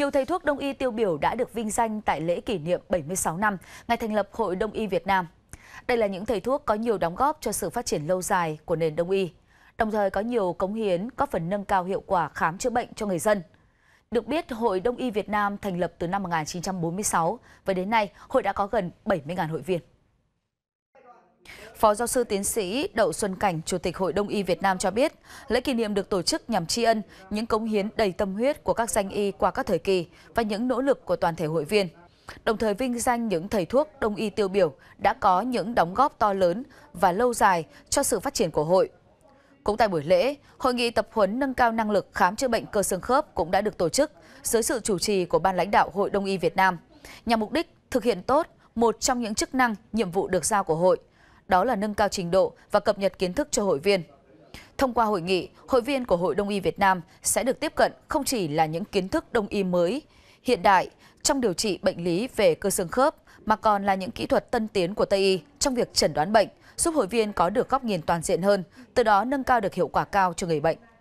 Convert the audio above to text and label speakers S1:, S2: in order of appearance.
S1: Nhiều thầy thuốc đông y tiêu biểu đã được vinh danh tại lễ kỷ niệm 76 năm ngày thành lập Hội Đông y Việt Nam. Đây là những thầy thuốc có nhiều đóng góp cho sự phát triển lâu dài của nền đông y, đồng thời có nhiều cống hiến góp phần nâng cao hiệu quả khám chữa bệnh cho người dân. Được biết, Hội Đông y Việt Nam thành lập từ năm 1946 và đến nay, hội đã có gần 70.000 hội viên. Phó giáo sư tiến sĩ Đậu Xuân Cảnh, Chủ tịch Hội Đông y Việt Nam cho biết, lễ kỷ niệm được tổ chức nhằm tri ân những cống hiến đầy tâm huyết của các danh y qua các thời kỳ và những nỗ lực của toàn thể hội viên. Đồng thời vinh danh những thầy thuốc đông y tiêu biểu đã có những đóng góp to lớn và lâu dài cho sự phát triển của hội. Cũng tại buổi lễ, hội nghị tập huấn nâng cao năng lực khám chữa bệnh cơ xương khớp cũng đã được tổ chức dưới sự chủ trì của ban lãnh đạo Hội Đông y Việt Nam, nhằm mục đích thực hiện tốt một trong những chức năng, nhiệm vụ được giao của hội – đó là nâng cao trình độ và cập nhật kiến thức cho hội viên. Thông qua hội nghị, hội viên của Hội Đông y Việt Nam sẽ được tiếp cận không chỉ là những kiến thức đông y mới, hiện đại trong điều trị bệnh lý về cơ xương khớp, mà còn là những kỹ thuật tân tiến của Tây y trong việc chẩn đoán bệnh, giúp hội viên có được góc nhìn toàn diện hơn, từ đó nâng cao được hiệu quả cao cho người bệnh.